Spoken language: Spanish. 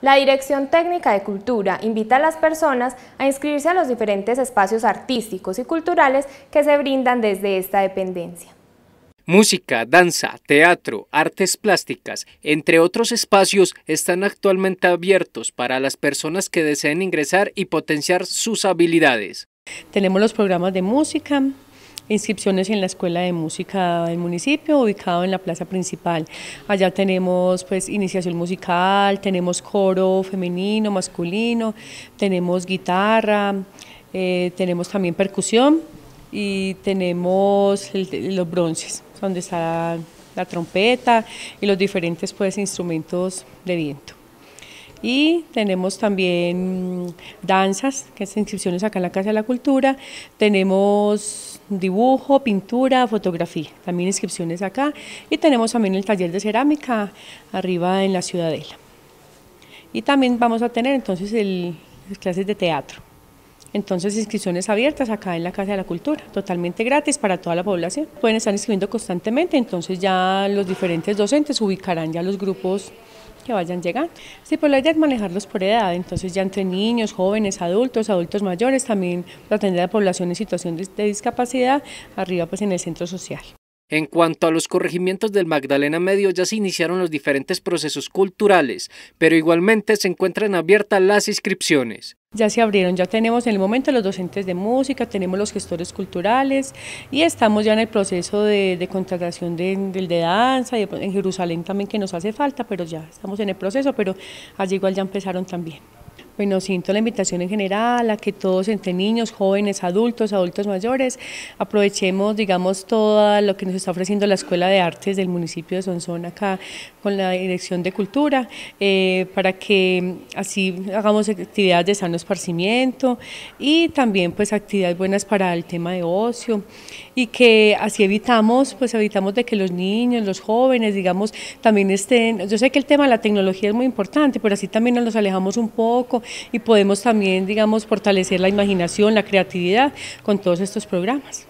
La Dirección Técnica de Cultura invita a las personas a inscribirse a los diferentes espacios artísticos y culturales que se brindan desde esta dependencia. Música, danza, teatro, artes plásticas, entre otros espacios, están actualmente abiertos para las personas que deseen ingresar y potenciar sus habilidades. Tenemos los programas de música, inscripciones en la Escuela de Música del municipio, ubicado en la plaza principal. Allá tenemos pues iniciación musical, tenemos coro femenino, masculino, tenemos guitarra, eh, tenemos también percusión y tenemos los bronces, donde está la, la trompeta y los diferentes pues instrumentos de viento y tenemos también mm, danzas, que es inscripciones acá en la Casa de la Cultura, tenemos dibujo, pintura, fotografía, también inscripciones acá y tenemos también el taller de cerámica arriba en la Ciudadela. Y también vamos a tener entonces el, las clases de teatro. Entonces, inscripciones abiertas acá en la Casa de la Cultura, totalmente gratis para toda la población. Pueden estar inscribiendo constantemente, entonces ya los diferentes docentes ubicarán ya los grupos que vayan llegar. Sí, pues la idea es manejarlos por edad, entonces ya entre niños, jóvenes, adultos, adultos mayores, también atender a la población en situación de discapacidad, arriba pues en el centro social. En cuanto a los corregimientos del Magdalena Medio, ya se iniciaron los diferentes procesos culturales, pero igualmente se encuentran abiertas las inscripciones. Ya se abrieron, ya tenemos en el momento los docentes de música, tenemos los gestores culturales y estamos ya en el proceso de, contratación del de, de, danza y en Jerusalén también que nos hace falta, pero ya estamos en el proceso, pero allí igual ya empezaron también. Bueno, siento la invitación en general a que todos, entre niños, jóvenes, adultos, adultos mayores, aprovechemos, digamos, todo lo que nos está ofreciendo la Escuela de Artes del municipio de Sonsón acá con la Dirección de Cultura, eh, para que así hagamos actividades de sano esparcimiento y también pues actividades buenas para el tema de ocio y que así evitamos, pues evitamos de que los niños, los jóvenes, digamos, también estén, yo sé que el tema de la tecnología es muy importante, pero así también nos alejamos un poco y podemos también, digamos, fortalecer la imaginación, la creatividad con todos estos programas.